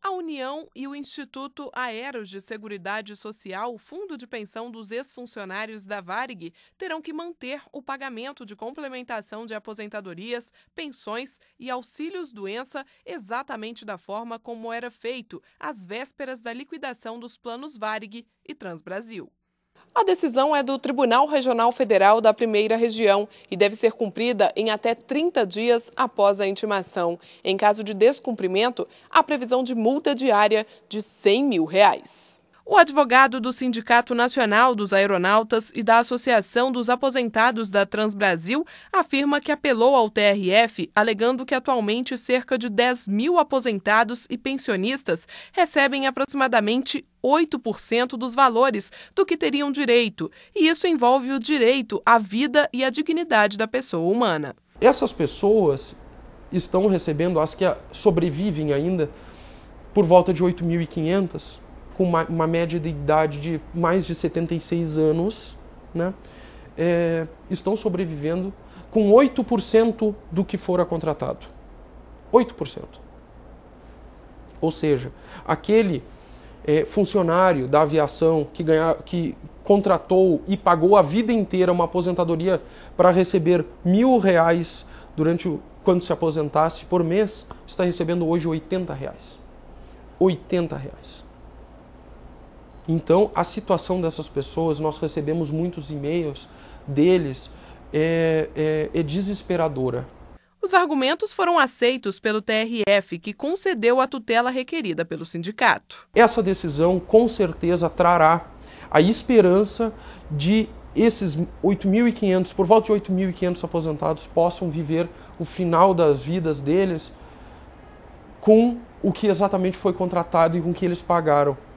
A União e o Instituto Aeros de Seguridade Social, fundo de pensão dos ex-funcionários da Varig, terão que manter o pagamento de complementação de aposentadorias, pensões e auxílios doença exatamente da forma como era feito às vésperas da liquidação dos planos Varig e Transbrasil. A decisão é do Tribunal Regional Federal da Primeira Região e deve ser cumprida em até 30 dias após a intimação. Em caso de descumprimento, há previsão de multa diária de R$ 100 mil. Reais. O advogado do Sindicato Nacional dos Aeronautas e da Associação dos Aposentados da Transbrasil afirma que apelou ao TRF, alegando que atualmente cerca de 10 mil aposentados e pensionistas recebem aproximadamente 8% dos valores do que teriam direito, e isso envolve o direito à vida e à dignidade da pessoa humana. Essas pessoas estão recebendo, as que sobrevivem ainda, por volta de 8.500 com uma, uma, média de idade de mais de 76 anos, né, é, estão sobrevivendo com 8% do que fora contratado. 8%. Ou seja, aquele é, funcionário da aviação que, ganha, que contratou e pagou a vida inteira uma aposentadoria para receber mil reais durante o, quando se aposentasse por mês, está recebendo hoje 80 reais. 80 reais. Então, a situação dessas pessoas, nós recebemos muitos e-mails deles, é, é, é desesperadora. Os argumentos foram aceitos pelo TRF, que concedeu a tutela requerida pelo sindicato. Essa decisão, com certeza, trará a esperança de esses 8.500, por volta de 8.500 aposentados, possam viver o final das vidas deles com o que exatamente foi contratado e com o que eles pagaram.